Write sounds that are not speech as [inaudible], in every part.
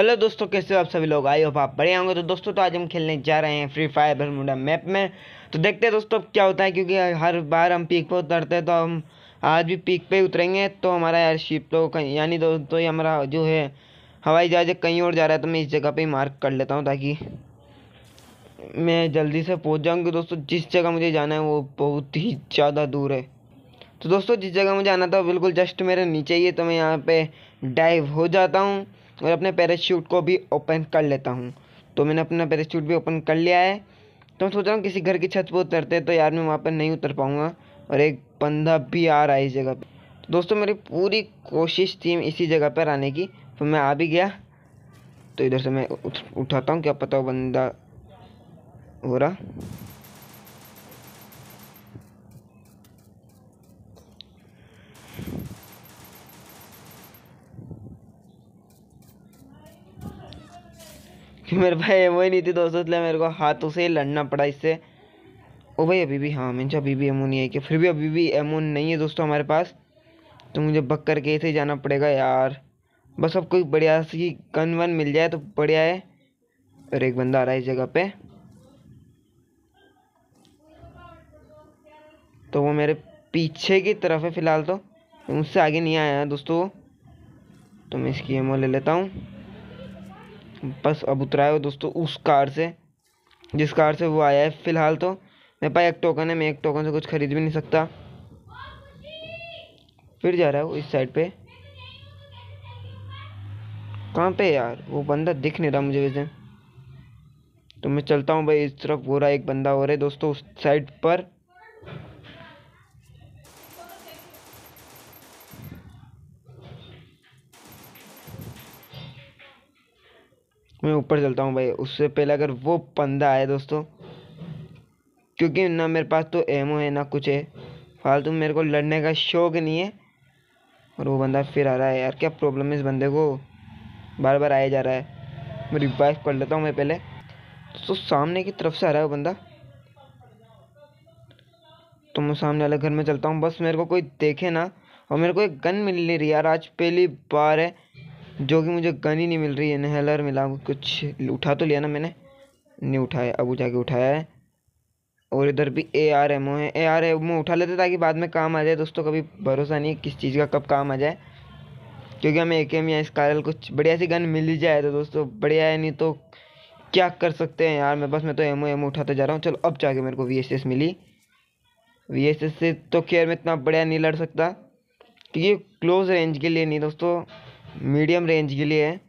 hello दोस्तों कैसे हो आप सभी लोग आई होप आप बढ़िया होंगे तो दोस्तों तो आज हम खेलने जा रहे हैं फ्री फायर बरमुंडा मैप में तो देखते हैं दोस्तों क्या होता है क्योंकि हर बार हम पीक पर उतरते हैं तो हम आज भी पीक पे उतरेंगे तो हमारा यार शिप तो कहीं यानी दोस्तों ये हमारा जो है हवाई जहाज कहीं और जा रहा है तो मैं इस जगह पर ही मार्क कर लेता हूँ ताकि मैं जल्दी से पहुँच जाऊँगी दोस्तों जिस जगह मुझे जाना है वो बहुत ही ज़्यादा दूर है तो दोस्तों जिस जगह मुझे आना था बिल्कुल जस्ट मेरे नीचे ही है तो मैं यहाँ पर डाइव हो जाता हूँ और अपने पैराशूट को भी ओपन कर लेता हूँ तो मैंने अपना पैराशूट भी ओपन कर लिया है तो मैं सोच रहा हूँ किसी घर की छत पर उतरते हैं तो यार मैं वहाँ पर नहीं उतर पाऊँगा और एक बंदा भी आ रहा है इस जगह पर तो दोस्तों मेरी पूरी कोशिश थी इसी जगह पर आने की तो मैं आ भी गया तो इधर से मैं उठाता हूँ क्या पता वो बंदा हो रहा कि [laughs] मेरे भाई एमओ ही नहीं थी दोस्तों इसलिए मेरे को हाथों से ही लड़ना पड़ा इससे ओ भाई अभी भी हाँ मीनस अभी भी एमओ नहीं है कि फिर भी अभी भी एमओ नहीं है दोस्तों हमारे पास तो मुझे बक करके ऐसे ही जाना पड़ेगा यार बस अब कोई बढ़िया सी गन वन मिल जाए तो बढ़िया है और एक बंदा आ रहा है इस जगह पे तो वो मेरे पीछे की तरफ है फ़िलहाल तो।, तो मुझसे आगे नहीं आया दोस्तों तो मैं इसकी एमओ ले लेता हूँ बस अब उतरा है दोस्तों उस कार से जिस कार से वो आया है फ़िलहाल तो मेरे पास एक टोकन है मैं एक टोकन से कुछ खरीद भी नहीं सकता फिर जा रहा है वो इस साइड पे कहाँ पे यार वो बंदा दिख नहीं रहा मुझे वैसे तो मैं चलता हूँ भाई इस तरफ हो रहा है एक बंदा हो रहा है दोस्तों उस साइड पर मैं ऊपर चलता हूँ भाई उससे पहले अगर वो पंदा आए दोस्तों क्योंकि ना मेरे पास तो एमओ है ना कुछ है फालतू मेरे को लड़ने का शौक नहीं है और वो बंदा फिर आ रहा है यार क्या प्रॉब्लम है इस बंदे को बार बार आया जा रहा है मैं रिवाइव कर लेता हूँ मैं पहले तो सामने की तरफ से आ रहा है वो बंदा तो मैं सामने वाले घर में चलता हूँ बस मेरे को कोई देखे ना और मेरे को एक गन मिल नहीं रही यार आज पहली बार है जो कि मुझे गन ही नहीं मिल रही है नहलर मिला कुछ उठा तो लिया ना मैंने नहीं उठाया अब जाके उठाया है और इधर भी ए आर एम ओ है ए आर एम ओ उठा लेते ताकि बाद में काम आ जाए दोस्तों कभी भरोसा नहीं किस चीज़ का कब काम आ जाए क्योंकि हमें ए के एम या स्कारल कुछ बढ़िया सी गन मिल ही जाए तो दोस्तों बढ़िया है नहीं तो क्या कर सकते हैं यार मैं बस मैं तो एम ओ एम ओ उठाते जा रहा हूँ चलो अब जाके मेरे को वी एस एस मिली वी एस एस से तो खैर मैं इतना बढ़िया नहीं लड़ सकता क्योंकि क्लोज रेंज के लिए नहीं दोस्तों मीडियम रेंज के लिए है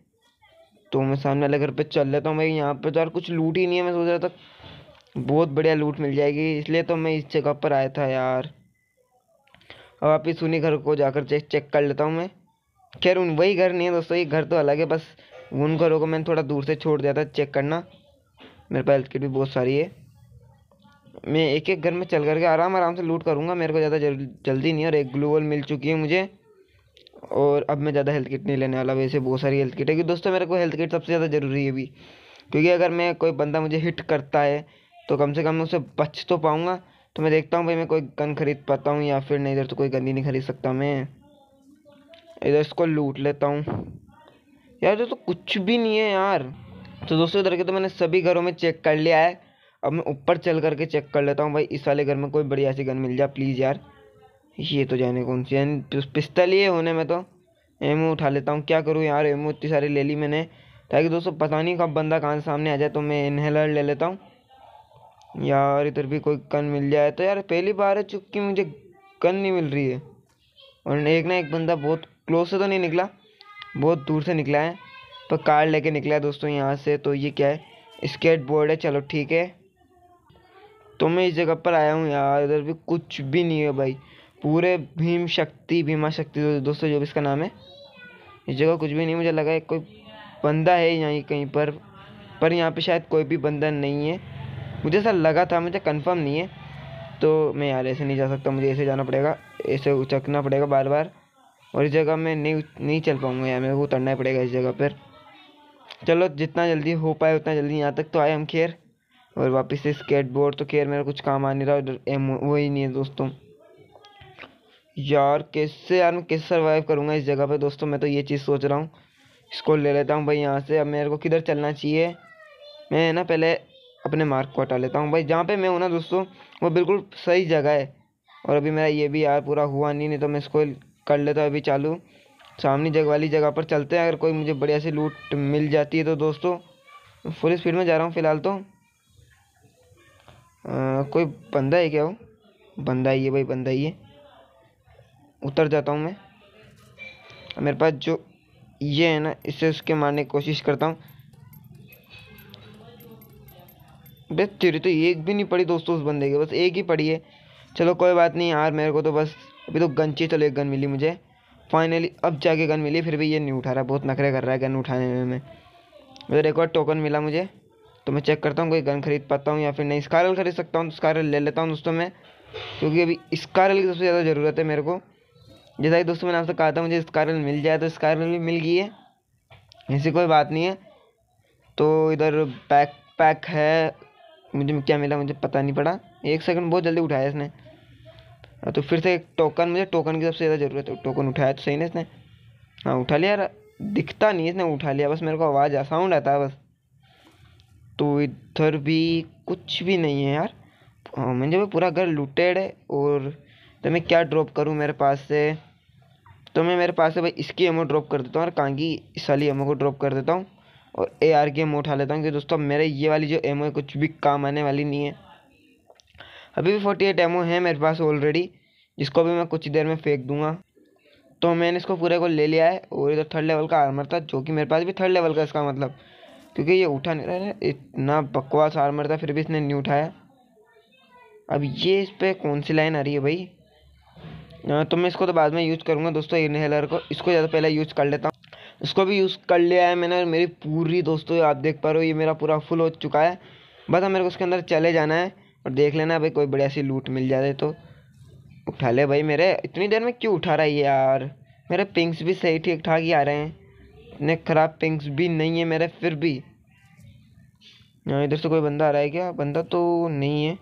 तो मैं सामने वाले घर पे चल लेता हूँ भाई यहाँ पे तो यार कुछ लूट ही नहीं है मैं सोच रहा था बहुत बढ़िया लूट मिल जाएगी इसलिए तो मैं इस जगह पर आया था यार अब आप इस उन्हीं घर को जाकर चेक चेक कर लेता हूँ मैं खैर उन वही घर नहीं है दोस्तों ये घर तो अलग है बस उन घरों को मैंने थोड़ा दूर से छोड़ दिया था चेक करना मेरे पास हेल्थ किट भी बहुत सारी है मैं एक एक घर में चल करके आराम आराम से लूट करूँगा मेरे को ज़्यादा जल्दी नहीं और एक ग्लू वॉल मिल चुकी है मुझे और अब मैं ज़्यादा हेल्थ किट नहीं लेने वाला वैसे बहुत सारी हेल्थ किट है क्योंकि दोस्तों मेरे को हेल्थ किट सबसे ज़्यादा ज़रूरी है अभी क्योंकि अगर मैं कोई बंदा मुझे हिट करता है तो कम से कम उसे बच तो पाऊँगा तो मैं देखता हूँ भाई मैं कोई गन खरीद पाता हूँ या फिर नहीं इधर तो कोई गंदी नहीं खरीद सकता मैं इधर इसको लूट लेता हूँ यार इधर तो कुछ भी नहीं है यार तो दोस्तों इधर के तो मैंने सभी घरों में चेक कर लिया है अब मैं ऊपर चल करके चेक कर लेता हूँ भाई इस वाले घर में कोई बढ़िया सी गन मिल जाए प्लीज़ यार ये तो जाने कौन सी यानी पिस्तल ही होने में तो एमओ उठा लेता हूँ क्या करूँ यार एमओ इतनी सारी ले ली मैंने ताकि दोस्तों पता नहीं कब बंदा कहाँ से सामने आ जाए तो मैं इन्हेलर ले लेता हूँ यार इधर भी कोई कन मिल जाए तो यार पहली बार है चुप मुझे कन नहीं मिल रही है और एक ना एक बंदा बहुत क्लोज से तो नहीं निकला बहुत दूर से निकला है पर कार लेके निकला है दोस्तों यहाँ से तो ये क्या है स्केट बोर्ड है चलो ठीक है तो मैं इस जगह पर आया हूँ यार इधर भी कुछ भी नहीं है भाई पूरे भीम शक्ति भीमा शक्ति दोस्तों जो भी इसका नाम है इस जगह कुछ भी नहीं मुझे लगा कोई बंदा है यहाँ कहीं पर पर यहाँ पे शायद कोई भी बंदा नहीं है मुझे ऐसा लगा था मुझे कंफर्म नहीं है तो मैं यार ऐसे नहीं जा सकता मुझे ऐसे जाना पड़ेगा ऐसे उचकना पड़ेगा बार बार और इस जगह मैं नहीं नहीं चल पाऊँगा यार मेरे को उतरना पड़ेगा इस जगह पर चलो जितना जल्दी हो पाए उतना जल्दी यहाँ तक तो आए हम खैर और वापस से स्केटबोर्ड तो खैर मेरा कुछ काम आ नहीं रहा वही नहीं है दोस्तों यार कैसे यार मैं कैसे सर्वाइव करूँगा इस जगह पे दोस्तों मैं तो ये चीज़ सोच रहा हूँ इसको ले लेता हूँ भाई यहाँ से अब मेरे को किधर चलना चाहिए मैं ना पहले अपने मार्क को हटा लेता हूँ भाई जहाँ पे मैं हूँ ना दोस्तों वो बिल्कुल सही जगह है और अभी मेरा ये भी यार पूरा हुआ नहीं नहीं तो मैं इसको कर लेता अभी चालू सामने जगह वाली जगह पर चलते हैं अगर कोई मुझे बढ़िया सी लूट मिल जाती है तो दोस्तों फुल स्पीड में जा रहा हूँ फ़िलहाल तो आ, कोई बंदा है क्या वो बंदा ही है भाई बंदा ही है उतर जाता हूँ मैं मेरे पास जो ये है ना इससे उसके मारने की कोशिश करता हूँ बस तेरी तो एक भी नहीं पड़ी दोस्तों उस बंदे की बस एक ही पड़ी है चलो कोई बात नहीं यार मेरे को तो बस अभी तो गन चाहिए चलो एक गन मिली मुझे फाइनली अब जाके गन मिली फिर भी ये नहीं उठा रहा बहुत नखरे कर रहा है गन उठाने में मैं उधर एक बार टोकन मिला मुझे तो मैं चेक करता हूँ कोई गन खरीद पाता हूँ या फिर नहीं स्कारल खरीद सकता हूँ तो स्कारल ले लेता हूँ दोस्तों मैं क्योंकि अभी स्कारल की सबसे ज़्यादा ज़रूरत है मेरे को जैसा कि दोस्तों मैंने आपसे कहा था मुझे स्कारल मिल जाए तो स्कारल भी मिल गई है ऐसी कोई बात नहीं है तो इधर पैक पैक है मुझे क्या मिला मुझे पता नहीं पड़ा एक सेकंड बहुत जल्दी उठाया इसने हाँ, तो फिर से एक टोकन मुझे टोकन की सबसे ज़्यादा ज़रूरत है टोकन उठाया तो सही ना इसने हाँ उठा लिया यार दिखता नहीं इसने उठा लिया बस मेरे को आवाज़ आ हाँ, साउंड आता है बस तो इधर भी कुछ भी नहीं है यार हाँ, मुझे पूरा घर लूटेड है और तो मैं क्या ड्रॉप करूँ मेरे पास से तो मैं मेरे पास है भाई इसकी एमओ ड्रॉप कर देता हूँ और कांगी इस वाली एमो को ड्रॉप कर देता हूँ और ए आर की एमो उठा लेता हूँ क्योंकि दोस्तों मेरे ये वाली जो एमओ है कुछ भी काम आने वाली नहीं है अभी भी फोर्टी एट एमओ है मेरे पास ऑलरेडी जिसको भी मैं कुछ देर में फेंक दूंगा तो मैंने इसको पूरे को ले लिया है और इधर थर्ड लेवल का आर्मर था जो कि मेरे पास भी थर्ड लेवल का इसका मतलब क्योंकि ये उठा नहीं रहा है इतना बकवास आर्मर था फिर भी इसने नहीं उठाया अब ये इस पर कौन सी लाइन आ रही है भाई हाँ, तो मैं इसको तो बाद में यूज़ करूँगा दोस्तों इनहेलर को इसको ज़्यादा पहले यूज़ कर लेता हूँ इसको भी यूज़ कर लिया है मैंने मेरी पूरी दोस्तों आप देख पा रहे हो ये मेरा पूरा फुल हो चुका है बस अब मेरे को उसके अंदर चले जाना है और देख लेना भाई कोई बड़ी ऐसी लूट मिल जाए तो उठा ले भाई मेरे इतनी देर में क्यों उठा रहा है यार मेरे पिंक्स भी सही ठीक ठाक ही आ रहे हैं इतने ख़राब पिंक्स भी नहीं है मेरे फिर भी हाँ, इधर से कोई बंदा आ रहा है क्या बंदा तो नहीं है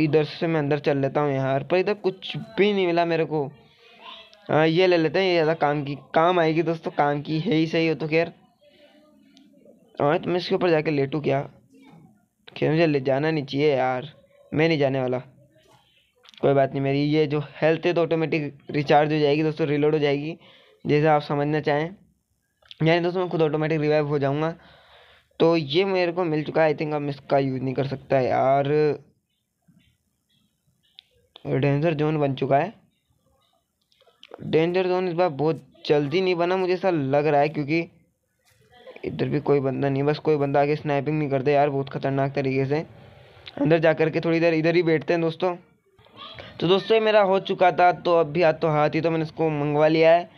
इधर से मैं अंदर चल लेता हूँ यार पर इधर कुछ भी नहीं मिला मेरे को आ, हाँ, ये ले लेते हैं ये ज़्यादा काम की काम आएगी दोस्तों काम की है ही सही हो तो खैर हाँ तो मैं इसके ऊपर जाके लेटू क्या खैर मुझे ले जाना नहीं चाहिए यार मैं नहीं जाने वाला कोई बात नहीं मेरी ये जो हेल्थ है तो ऑटोमेटिक रिचार्ज हो जाएगी दोस्तों रिलोड हो जाएगी जैसे आप समझना चाहें यानी दोस्तों मैं खुद ऑटोमेटिक रिवाइव हो जाऊँगा तो ये मेरे को मिल चुका है आई थिंक अब इसका यूज़ नहीं कर सकता यार डेंजर जोन बन चुका है डेंजर जोन इस बार बहुत जल्दी नहीं बना मुझे ऐसा लग रहा है क्योंकि इधर भी कोई बंदा नहीं बस कोई बंदा आगे स्नैपिंग नहीं करता यार बहुत ख़तरनाक तरीके से अंदर जा कर के थोड़ी देर इधर ही बैठते हैं दोस्तों तो दोस्तों ये मेरा हो चुका था तो अब भी हाथ तो हाथ ही तो मैंने इसको मंगवा लिया है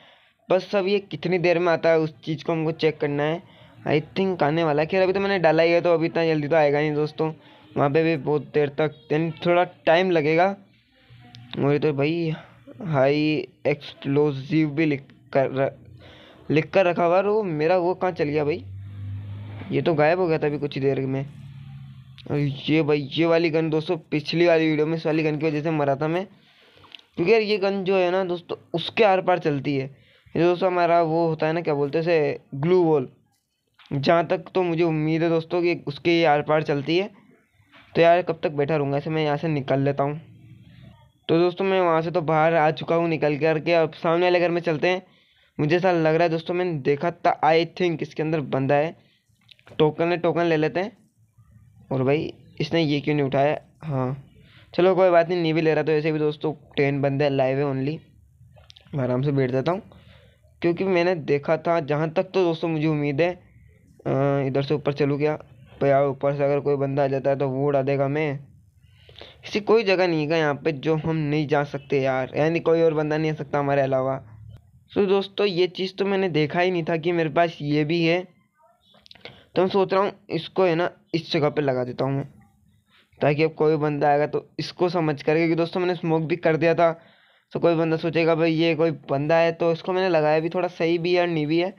बस अब ये कितनी देर में आता है उस चीज़ को हमको चेक करना है आई थिंक आने वाला है खैर अभी तो मैंने डाला ही है तो अभी इतना जल्दी तो आएगा नहीं दोस्तों वहाँ पे भी बहुत देर तक यानी थोड़ा टाइम लगेगा मुझे तो भाई हाई एक्सप्लोजिव भी लिख कर लिख कर रखा हुआ वो मेरा वो कहाँ चल गया भाई ये तो गायब हो गया था अभी कुछ ही देर में और ये भाई ये वाली गन दोस्तों पिछली वाली वीडियो में इस वाली गन की वजह से मरा था मैं क्योंकि यार ये गन जो है ना दोस्तों उसके आर पार चलती है ये दोस्तों हमारा वो होता है ना क्या बोलते हैं ग्लू वॉल जहाँ तक तो मुझे उम्मीद है दोस्तों कि उसके ये आर पार चलती है तो यार कब तक बैठा रहूँगा ऐसे मैं यहाँ से निकल लेता हूँ तो दोस्तों मैं वहाँ से तो बाहर आ चुका हूँ निकल कर के अब सामने वाले घर में चलते हैं मुझे ऐसा लग रहा है दोस्तों मैंने देखा था आई थिंक इसके अंदर बंदा है टोकन है टोकन ले लेते हैं और भाई इसने ये क्यों नहीं उठाया हाँ चलो कोई बात नहीं नहीं भी ले रहा तो ऐसे भी दोस्तों टेन बंदे लाइव है ओनली मैं आराम से बैठ जाता हूँ क्योंकि मैंने देखा था जहाँ तक तो दोस्तों मुझे उम्मीद है इधर से ऊपर चलूँ क्या भैया ऊपर से अगर कोई बंदा आ जाता है तो वो उड़ा देगा मैं ऐसी कोई जगह नहीं है यहाँ पे जो हम नहीं जा सकते यार यानी कोई और बंदा नहीं आ सकता हमारे अलावा तो दोस्तों ये चीज़ तो मैंने देखा ही नहीं था कि मेरे पास ये भी है तो मैं सोच रहा हूँ इसको है ना इस जगह पे लगा देता हूँ मैं ताकि अब कोई बंदा आएगा तो इसको समझ कर क्योंकि दोस्तों मैंने स्मोक भी कर दिया था तो कोई बंदा सोचेगा भाई ये कोई बंदा है तो इसको मैंने लगाया भी थोड़ा सही भी है और नहीं भी है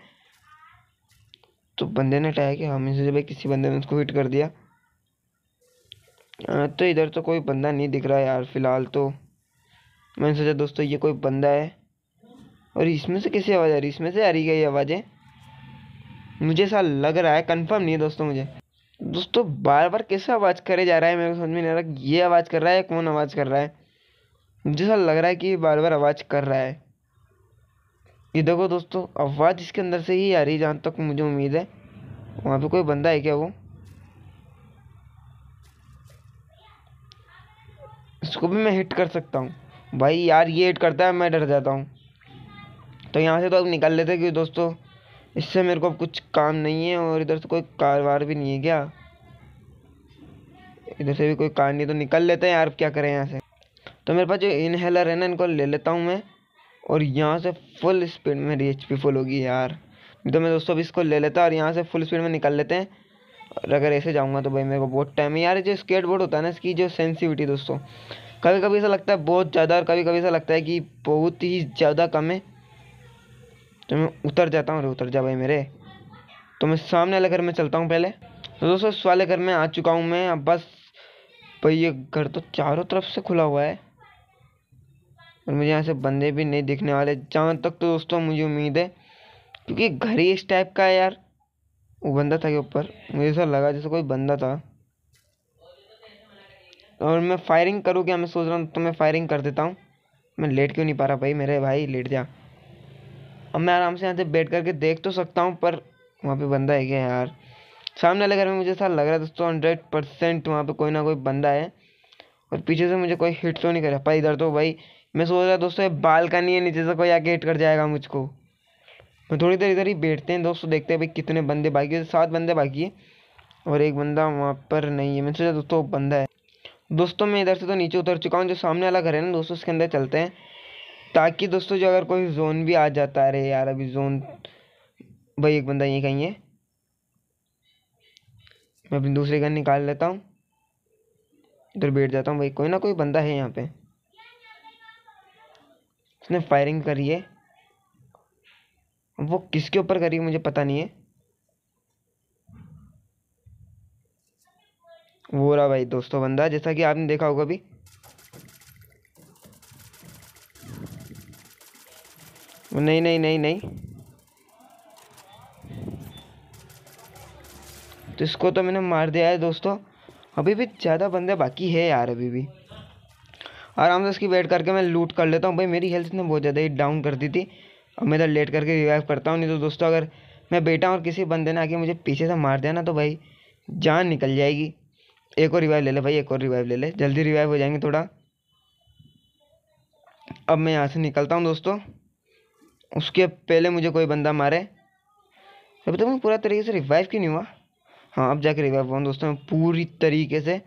तो बंदे ने टाया कि हम इसे भाई किसी बंदे ने उसको हिट कर दिया तो इधर तो कोई बंदा नहीं दिख रहा यार फिलहाल तो मैंने सोचा दोस्तों ये कोई बंदा है और इसमें से कैसी आवाज़ आ रही इसमें से आ रही है ये आवाज़ें मुझे ऐसा लग रहा है कंफर्म नहीं है दोस्तों मुझे दोस्तों बार बार कैसे आवाज़ करे जा रहा है मेरे को समझ में नहीं आ रहा ये आवाज़ कर रहा है कौन आवाज़ कर रहा है मुझे ऐसा लग रहा है कि बार बार आवाज़ कर रहा है ये देखो दोस्तों आवाज़ इसके अंदर से ही आ रही है जहाँ तक मुझे उम्मीद है वहाँ पर कोई बंदा है क्या वो इसको भी मैं हिट कर सकता हूँ भाई यार ये हिट करता है मैं डर जाता हूँ तो यहाँ से तो अब निकाल लेते क्योंकि दोस्तों इससे मेरे को अब कुछ काम नहीं है और इधर से कोई कारोबार भी नहीं है क्या इधर से भी कोई कार नहीं तो निकल लेते हैं यार क्या करें यहाँ से तो मेरे पास जो इनहेलर है ना इनको ले लेता हूँ मैं और यहाँ से फुल स्पीड में मेरी एच फुल होगी यार तो मैं दोस्तों अभी इसको ले लेता और यहाँ से फुल स्पीड में निकल लेते हैं और अगर ऐसे जाऊँगा तो भाई मेरे को बहुत टाइम है यार जो स्केट बोर्ड होता है ना इसकी जो सेंसिविटी दोस्तों कभी कभी ऐसा लगता है बहुत ज़्यादा और कभी कभी ऐसा लगता है कि बहुत ही ज़्यादा कम है तो मैं उतर जाता हूँ अरे उतर जा भाई मेरे तो मैं सामने वाले घर में चलता हूँ पहले तो दोस्तों उस वाले घर में आ चुका हूँ मैं अब बस भाई ये घर तो चारों तरफ से खुला हुआ है और मुझे यहाँ से बंदे भी नहीं दिखने वाले जहाँ तक तो दोस्तों मुझे उम्मीद है क्योंकि घर ही इस टाइप का है यार वो बंदा था के ऊपर मुझे ऐसा लगा जैसे कोई बंदा था और मैं फायरिंग करूँ क्या मैं सोच रहा हूँ तो मैं फायरिंग कर देता हूँ मैं लेट क्यों नहीं पा रहा भाई मेरे भाई लेट जा अब मैं आराम से यहाँ से बैठ करके देख तो सकता हूँ पर वहाँ पे बंदा है क्या यार सामने वाले घर में मुझे ऐसा लग रहा है दोस्तों हंड्रेड परसेंट वहाँ पर कोई ना कोई बंदा है और पीछे से मुझे कोई हिट तो नहीं कर रहा पर इधर तो भाई मैं सोच रहा दोस्तों ये बालकनी है नीचे से कोई आके हिट कर जाएगा मुझको थोड़ी देर इधर ही बैठते हैं दोस्तों देखते हैं भाई कितने बंदे बाकी है सात बंदे बाकी है और एक बंदा वहाँ पर नहीं है मैंने सोचा दोस्तों बंदा है दोस्तों मैं इधर से तो नीचे उतर चुका हूँ जो सामने वाला घर है ना दोस्तों उसके अंदर चलते हैं ताकि दोस्तों जो अगर कोई जोन भी आ जाता है अरे यार अभी जोन भाई एक बंदा यहीं कहीं है मैं अपनी दूसरी घर निकाल लेता हूँ इधर बैठ जाता हूँ भाई कोई ना कोई बंदा है यहाँ पे उसने फायरिंग करी है वो किसके ऊपर करी मुझे पता नहीं है वो रहा भाई दोस्तों बंदा जैसा कि आपने देखा होगा अभी नहीं नहीं नहीं नहीं तो इसको तो मैंने मार दिया है दोस्तों अभी भी ज़्यादा बंदे बाकी है यार अभी भी आराम से इसकी वेट करके मैं लूट कर लेता हूँ भाई मेरी हेल्थ ने बहुत ज़्यादा ही डाउन कर दी थी और मैं इधर लेट करके रिवाइव करता हूँ नहीं तो दोस्तों अगर मैं बेटा और किसी बंदे ने आके मुझे पीछे से मार दिया ना तो भाई जान निकल जाएगी एक और रिवाइव ले ले भाई एक और रिवाइव ले ले जल्दी रिवाइव हो जाएंगे थोड़ा अब मैं यहाँ से निकलता हूँ दोस्तों उसके पहले मुझे कोई बंदा मारे अभी तो मैं पूरा तरीके से रिवाइव क्यों नहीं हुआ हाँ अब जाके रिवाइव हुआ दोस्तों मैं पूरी तरीके से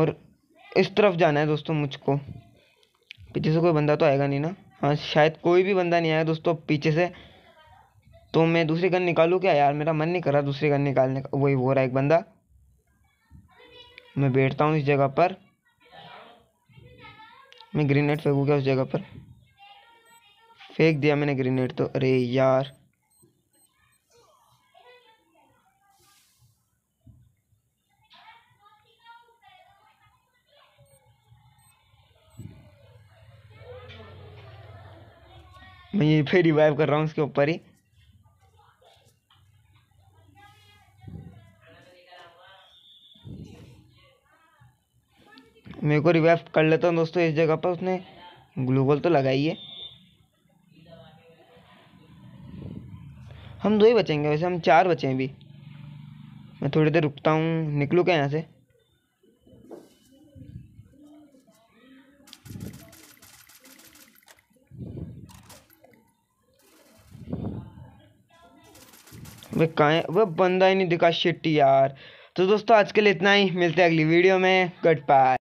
और इस तरफ जाना है दोस्तों मुझको पीछे से कोई बंदा तो आएगा नहीं ना हाँ शायद कोई भी बंदा नहीं आया दोस्तों पीछे से तो मैं दूसरी गन निकालूँ क्या यार मेरा मन नहीं कर रहा दूसरी गन निकालने का वही हो रहा है एक बंदा मैं बैठता हूँ इस जगह पर मैं ग्रेनेड फेंकूँ क्या उस जगह पर फेंक दिया मैंने ग्रेनेड तो अरे यार मैं ये फिर रिवाइव कर रहा हूँ इसके ऊपर ही मेरे को रिवाइव कर लेता हूँ दोस्तों इस जगह पर उसने ग्लूबल तो लगाई है हम दो ही बचेंगे वैसे हम चार बचे हैं अभी मैं थोड़ी देर रुकता हूँ निकलूँ क्या यहाँ से वे कहा है वह बंदा ही नहीं दिखा शिट्टी यार तो दोस्तों आज के लिए इतना ही मिलते हैं अगली वीडियो में गुड बाय